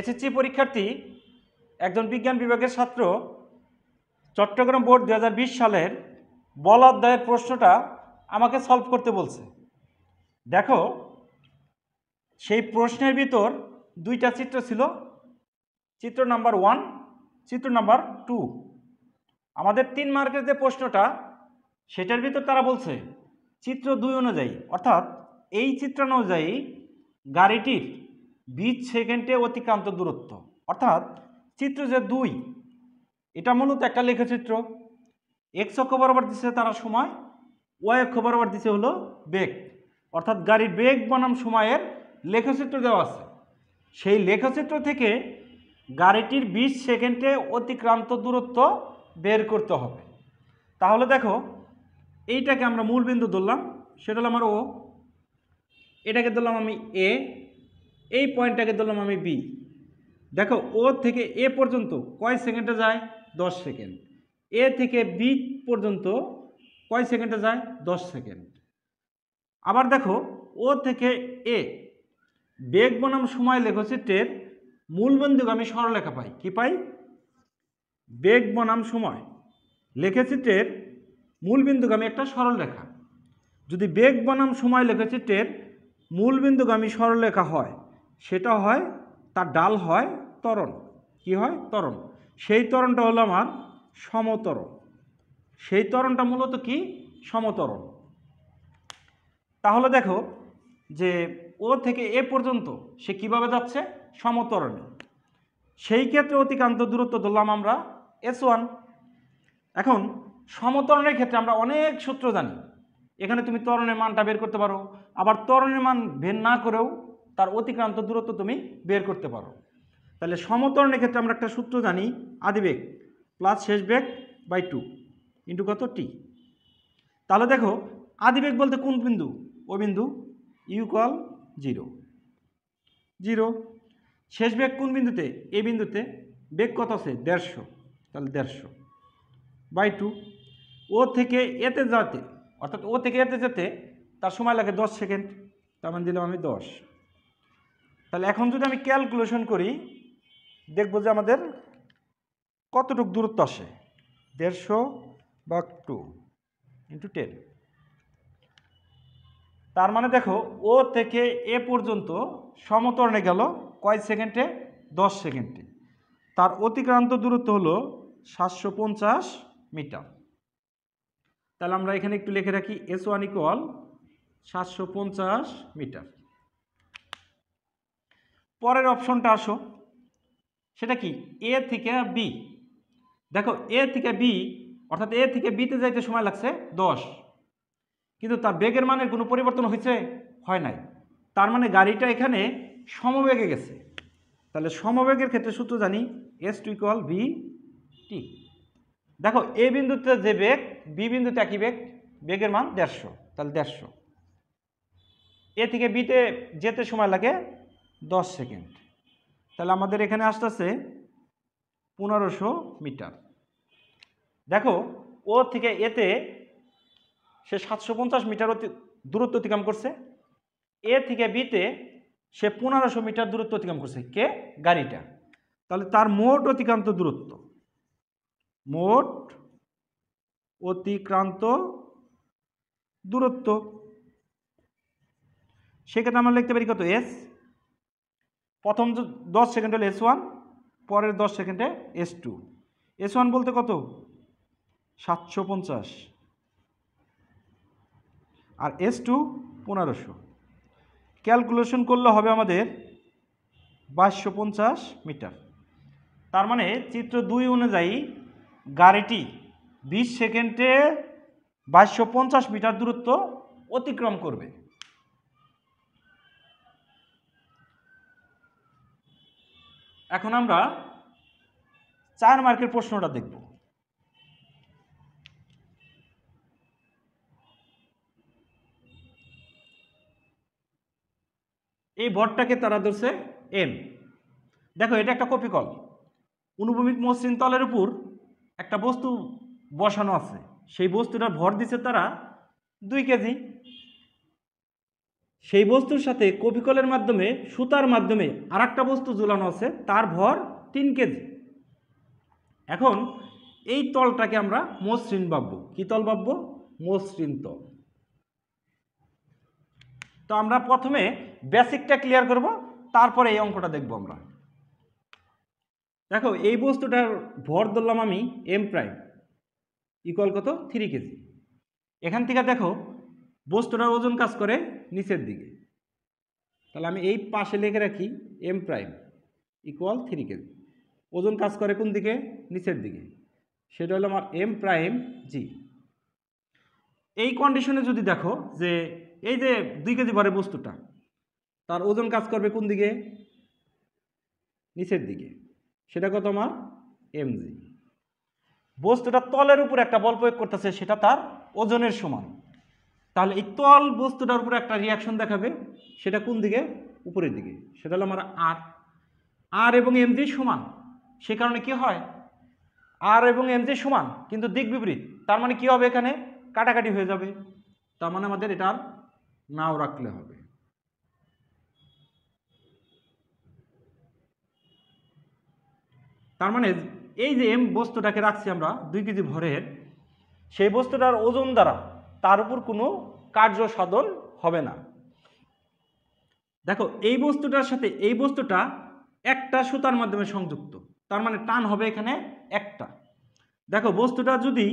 SSC পরীক্ষার্থী একজন বিজ্ঞান বিভাগের ছাত্র চট্টগ্রাম বোর্ড দু সালের বল অধ্যায়ের প্রশ্নটা আমাকে সলভ করতে বলছে দেখো সেই প্রশ্নের ভিতর দুইটা চিত্র ছিল চিত্র নাম্বার ওয়ান চিত্র নাম্বার টু আমাদের তিন মার্কের যে প্রশ্নটা সেটার ভিতর তারা বলছে চিত্র দুই অনুযায়ী অর্থাৎ এই চিত্র অনুযায়ী গাড়িটির বিচ সেকেন্ডে অতিক্রান্ত দূরত্ব অর্থাৎ চিত্র যে দুই এটা মূলত একটা লেখচিত্র এক্স অক্ষ বরাবর দিচ্ছে তারা সময় ওয়াই অক্ষ বরাবর দিচ্ছে হলো বেগ অর্থাৎ গাড়ির বেগ বনাম সময়ের লেখচিত্র দেওয়া আছে সেই লেখচিত্র থেকে গাড়িটির ২০ সেকেন্ডে অতিক্রান্ত দূরত্ব বের করতে হবে তাহলে দেখো এইটাকে আমরা মূল বিন্দু ধরলাম সেটা হলো আমার ও এটাকে ধরলাম আমি এ এই পয়েন্টটাকে ধরলাম আমি বি দেখো ও থেকে এ পর্যন্ত কয় সেকেন্ডে যায় দশ সেকেন্ড এ থেকে বি পর্যন্ত কয় সেকেন্ডে যায় দশ সেকেন্ড আবার দেখো ও থেকে এ বেগ বনাম সময় লেখচিত্রের মূল বন্ধুকে আমি সরলেখা পাই কি পাই বেগ বনাম সময় লেখচিত্রের মূল বিন্দুগামী একটা সরলরেখা যদি বেগ বনাম সময় লেখচিত্রের মূল বিন্দুগামী সরলরেখা হয় সেটা হয় তার ডাল হয় তরণ কি হয় তরণ সেই তরণটা হলো আমার সমতরণ সেই তরণটা মূলত কি সমতরণ তাহলে দেখো যে ও থেকে এ পর্যন্ত সে কিভাবে যাচ্ছে সমতরণে সেই ক্ষেত্রে অতিকান্ত দূরত্ব ধরলাম আমরা এস ওয়ান এখন সমতরণের ক্ষেত্রে আমরা অনেক সূত্র জানি এখানে তুমি তরণের মানটা বের করতে পারো আবার তরণের মান বের না করেও তার অতিক্রান্ত দূরত্ব তুমি বের করতে পারো তাহলে সমতরণের ক্ষেত্রে আমরা একটা সূত্র জানি আদি বেগ প্লাস শেষ বেগ বাই টু ইন্টু কত টি তাহলে দেখো আদি বেগ বলতে কোন বিন্দু ও বিন্দু ইউকল জিরো জিরো শেষ বেগ কোন বিন্দুতে এ বিন্দুতে বেগ কত আছে দেড়শো তাহলে দেড়শো বাই টু ও থেকে এতে যাতে অর্থাৎ ও থেকে এতে যেতে তার সময় লাগে দশ সেকেন্ড তার মানে দিলাম আমি দশ তাহলে এখন যদি আমি ক্যালকুলেশন করি দেখব যে আমাদের কতটুক দূরত্ব আসে দেড়শো বা টু ইন্টু টেন তার মানে দেখো ও থেকে এ পর্যন্ত সমতরণে গেল কয় সেকেন্ডে দশ সেকেন্ডে তার অতিক্রান্ত দূরত্ব হলো সাতশো পঞ্চাশ মিটার তাহলে আমরা এখানে একটু লিখে রাখি এস ওয়ান ইকুয়াল সাতশো পঞ্চাশ মিটার পরের অপশনটা আসো সেটা কি এ থেকে বি দেখো এ থেকে বি অর্থাৎ এ থেকে বিতে যাইতে সময় লাগছে দশ কিন্তু তার বেগের মানের কোনো পরিবর্তন হয়েছে হয় নাই তার মানে গাড়িটা এখানে সমবেগে গেছে তাহলে সমবেগের ক্ষেত্রে সূত্র জানি S two equal B T দেখো এ বিন্দুতে যে বেগ বি বিন্দুতে একই বেগ বেগের মান দেড়শো তাহলে দেড়শো এ থেকে বিতে যেতে সময় লাগে দশ সেকেন্ড তাহলে আমাদের এখানে আসতেছে পনেরোশো মিটার দেখো ও থেকে এতে সে সাতশো পঞ্চাশ মিটার দূরত্ব অতিক্রম করছে এ থেকে বিতে সে পনেরোশো মিটার দূরত্ব অতিক্রম করছে কে গাড়িটা তাহলে তার মোট অতিক্রান্ত দূরত্ব মোট অতিক্রান্ত দূরত্ব সেক্ষেত্রে আমরা লিখতে পারি কত এস প্রথম দশ সেকেন্ড হলো এস ওয়ান পরের দশ সেকেন্ডে এস টু এস ওয়ান বলতে কত সাতশো পঞ্চাশ আর এস টু পনেরোশো ক্যালকুলেশন করলে হবে আমাদের বাইশশো পঞ্চাশ মিটার তার মানে চিত্র দুই অনুযায়ী গাড়িটি বিশ সেকেন্ডে বাইশশো পঞ্চাশ মিটার দূরত্ব অতিক্রম করবে এখন আমরা চার মার্কের প্রশ্নটা দেখব এই ভরটাকে তারা ধরছে এম দেখো এটা একটা কপিকল অনুভূমিক মসৃণ তলের উপর একটা বস্তু বসানো আছে সেই বস্তুটার ভর দিছে তারা দুই কেজি সেই বস্তুর সাথে কপিকলের মাধ্যমে সুতার মাধ্যমে আর বস্তু ঝুলানো আছে তার ভর তিন কেজি এখন এই তলটাকে আমরা মসৃণ ভাবব কী তল ভাবব মসৃণ তল তো আমরা প্রথমে বেসিকটা ক্লিয়ার করব তারপরে এই অঙ্কটা দেখব আমরা দেখো এই বস্তুটার ভর ধরলাম আমি এম প্রাইম ইকুয়াল কত থ্রি কেজি এখান থেকে দেখো বস্তুটার ওজন কাজ করে নিচের দিকে তাহলে আমি এই পাশে লিখে রাখি M prime equal three kg ওজন কাজ করে কোন দিকে নিচের দিকে সেটা হলো আমার এম প্রাইম জি এই কন্ডিশনে যদি দেখো যে এই যে দুই কেজি ভরে বস্তুটা তার ওজন কাজ করবে কোন দিকে নিচের দিকে সেটা কত আমার জি বস্তুটা তলের উপর একটা বল প্রয়োগ করতেছে সেটা তার ওজনের সমান তাহলে এই তল বস্তুটার উপরে একটা রিয়াকশন দেখাবে সেটা কোন দিকে উপরের দিকে সেটা হলো আমার আর আর এবং এম জি সমান সে কারণে কি হয় আর এবং এম জি সমান কিন্তু দিক বিপরীত তার মানে কি হবে এখানে কাটাকাটি হয়ে যাবে তার মানে আমাদের এটা আর নাও রাখলে হবে তার মানে এই যে এম বস্তুটাকে রাখছি আমরা দুই কেজি ভরের সেই বস্তুটার ওজন দ্বারা তার উপর কোনো কার্য সাধন হবে না দেখো এই বস্তুটার সাথে এই বস্তুটা একটা সুতার মাধ্যমে সংযুক্ত তার মানে টান হবে এখানে একটা দেখো বস্তুটা যদি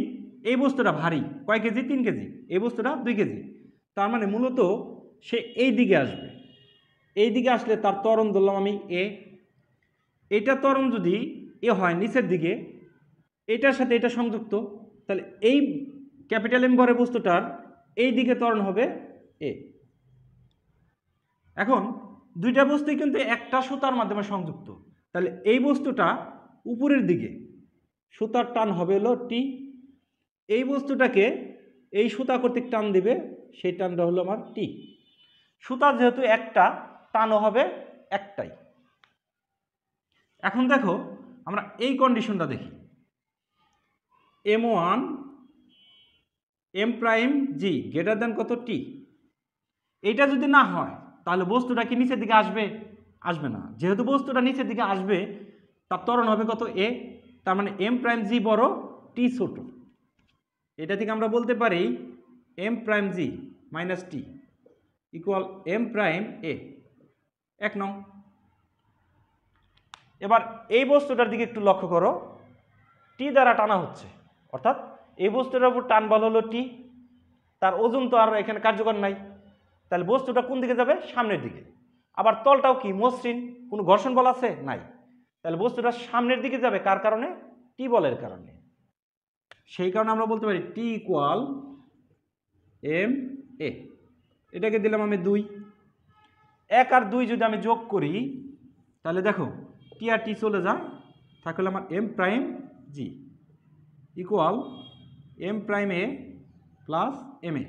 এই বস্তুটা ভারী কয় কেজি তিন কেজি এই বস্তুটা দুই কেজি তার মানে মূলত সে এই দিকে আসবে এই দিকে আসলে তার তরণ ধরলাম আমি এ এটা তরণ যদি এ হয় নিচের দিকে এটার সাথে এটা সংযুক্ত তাহলে এই ক্যাপিটাল এম গড়ে বস্তুটার এই দিকে ত্বরণ হবে এ এখন দুইটা বস্তুই কিন্তু একটা সুতার মাধ্যমে সংযুক্ত তাহলে এই বস্তুটা উপরের দিকে সুতার টান হবে হলো টি এই বস্তুটাকে এই সুতা কর্তৃক টান দিবে সেই টানটা হলো আমার টি সুতা যেহেতু একটা টানও হবে একটাই এখন দেখো আমরা এই কন্ডিশনটা দেখি M one M prime g greater than কত টি এটা যদি না হয় তাহলে বস্তুটা কি নিচের দিকে আসবে আসবে না যেহেতু বস্তুটা নিচের দিকে আসবে তার ত্বরণ হবে কত এ তার মানে এম প্রাইম জি বড় টি ছোট এটা থেকে আমরা বলতে পারি M prime g minus T equal M prime a এক নং এবার এই বস্তুটার দিকে একটু লক্ষ্য করো টি দ্বারা টানা হচ্ছে অর্থাৎ এই বস্তুটার উপর টান বল হলো টি তার ওজন তো আর এখানে কার্যকর নাই তাহলে বস্তুটা কোন দিকে যাবে সামনের দিকে আবার তলটাও কি মসৃণ কোনো ঘর্ষণ বল আছে নাই তাহলে বস্তুটা সামনের দিকে যাবে কার কারণে টি বলের কারণে সেই কারণে আমরা বলতে পারি টি ইকুয়াল এম এ এটাকে দিলাম আমি দুই এক আর দুই যদি আমি যোগ করি তাহলে দেখো টি আর টি চলে যায় তাহলে আমার M prime g equal M prime a plus M a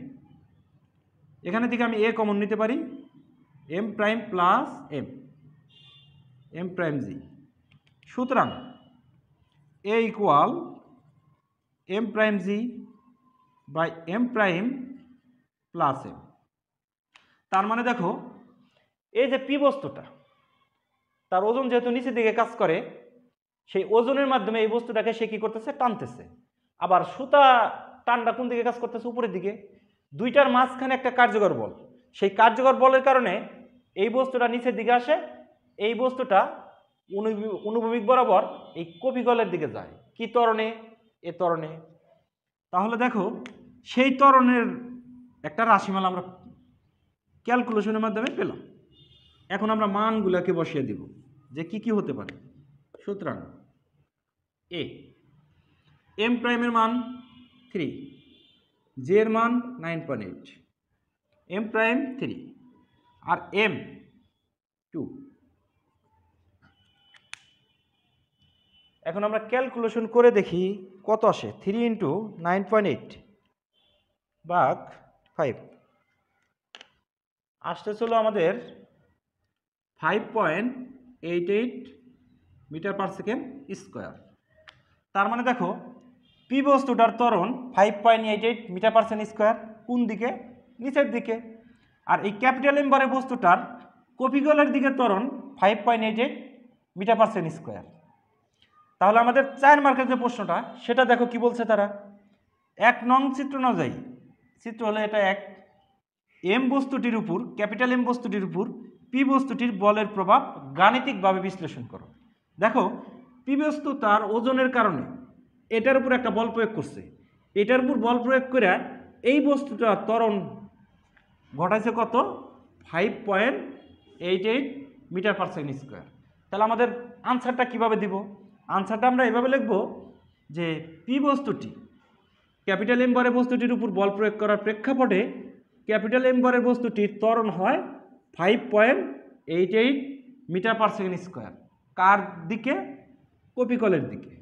এখানে থেকে আমি এ কমন নিতে পারি M prime plus M M prime g সুতরাং a equal M prime g by M prime plus M তার মানে দেখো এই যে পি বস্তুটা তার ওজন যেহেতু নিচের দিকে কাজ করে সেই ওজনের মাধ্যমে এই বস্তুটাকে সে কী করতেছে টানতেছে আবার সুতা টানটা কোন দিকে কাজ করতেছে উপরের দিকে দুইটার মাঝখানে একটা কার্যকর বল সেই কার্যকর বলের কারণে এই বস্তুটা নিচের দিকে আসে এই বস্তুটা অনুভূমিক বরাবর এই কপিকলের দিকে যায় কি তরণে এ তরণে তাহলে দেখো সেই তরণের একটা রাশিমালা আমরা ক্যালকুলেশনের মাধ্যমে পেলাম এখন আমরা মানগুলাকে বসিয়ে দিব যে কি কি হতে পারে সুতরাং এ এম প্রাইমের মান থ্রি জে এর মান nine point eight M prime three আর এম টু এখন আমরা ক্যালকুলেশন করে দেখি কত আসে three into nine point eight বাঘ ফাইভ আসতে চলো আমাদের five point eight eight metre per second square তার মানে দেখো পি বস্তুটার তরণ five point eight eight metre percent square কোন দিকে নিচের দিকে আর এই ক্যাপিটাল এম্বারের বস্তুটার কপিগলের দিকে তরণ five point eight eight metre percent square তাহলে আমাদের চার মার্কের যে প্রশ্নটা সেটা দেখো কি বলছে তারা এক নং চিত্র অনুযায়ী চিত্র হলো এটা এক এম বস্তুটির উপর ক্যাপিটাল এম বস্তুটির উপর পি বস্তুটির বলের প্রভাব গাণিতিকভাবে বিশ্লেষণ করো দেখো পি বস্তু তার ওজনের কারণে এটার উপর একটা বল প্রয়োগ করছে এটার উপর বল প্রয়োগ করে এই বস্তুটা ত্বরণ ঘটাইছে কত five point eight eight metre per second square তাহলে আমাদের আনসারটা কিভাবে দিব আনসারটা আমরা এভাবে লিখব যে পি বস্তুটি ক্যাপিটাল এম বস্তুটির উপর বল প্রয়োগ করার প্রেক্ষাপটে ক্যাপিটাল এম বরের বস্তুটির ত্বরণ হয় five point eight eight metre per second square কার দিকে কপিকলের দিকে